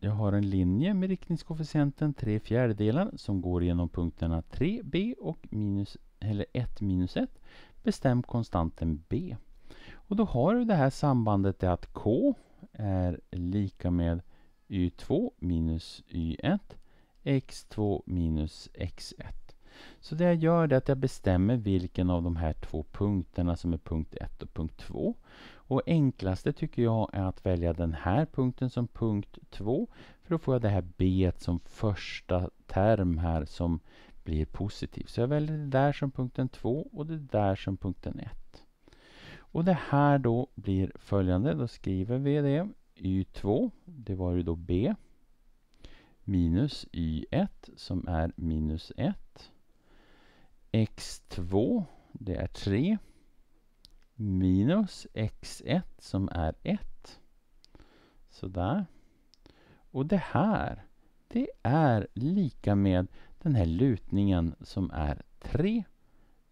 Jag har en linje med riktningskoefficienten 3 fjärdedelar som går genom punkterna 3b och minus, eller 1 minus 1. Bestäm konstanten b. Och då har du det här sambandet att k är lika med y2 minus y1 x2 minus x1. Så det jag gör är att jag bestämmer vilken av de här två punkterna som är punkt 1 och punkt 2. Och enklaste tycker jag är att välja den här punkten som punkt 2. För då får jag det här b som första term här som blir positiv. Så jag väljer det där som punkten 2 och det där som punkten 1. Och det här då blir följande. Då skriver vi det. y2, det var ju då b minus y1 som är minus 1 x2, det är 3 minus x1 som är 1. Sådär. Och det här, det är lika med den här lutningen som är 3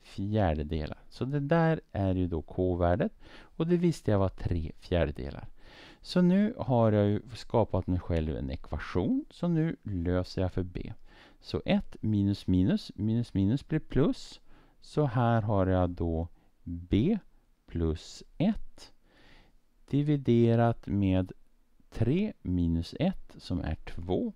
fjärdedelar. Så det där är ju då k-värdet och det visste jag var 3 fjärdedelar. Så nu har jag skapat mig själv en ekvation, så nu löser jag för b. Så 1 minus minus, minus minus blir plus. Så här har jag då b plus 1 dividerat med 3 minus 1 som är 2.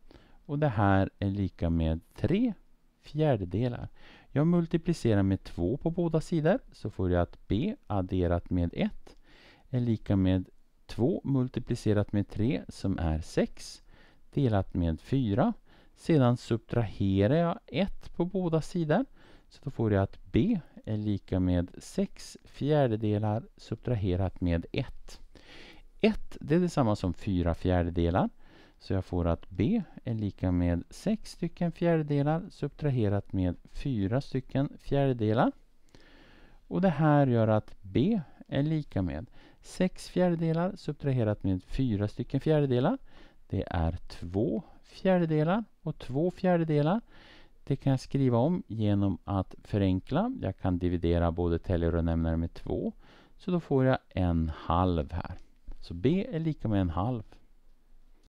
Och det här är lika med 3 fjärdedelar. Jag multiplicerar med 2 på båda sidor så får jag att b adderat med 1 är lika med 2 multiplicerat med 3 som är 6 delat med 4 sedan subtraherar jag 1 på båda sidor. Så då får jag att b är lika med 6 fjärdedelar subtraherat med 1. 1 det är detsamma som 4 fjärdedelar. Så jag får att b är lika med 6 stycken fjärdedelar subtraherat med 4 stycken fjärdedelar. Och det här gör att b är lika med 6 fjärdedelar subtraherat med 4 stycken fjärdedelar. Det är två fjärdedelar och två fjärdedelar. Det kan jag skriva om genom att förenkla. Jag kan dividera både täljare och nämnare med två. Så då får jag en halv här. Så b är lika med en halv.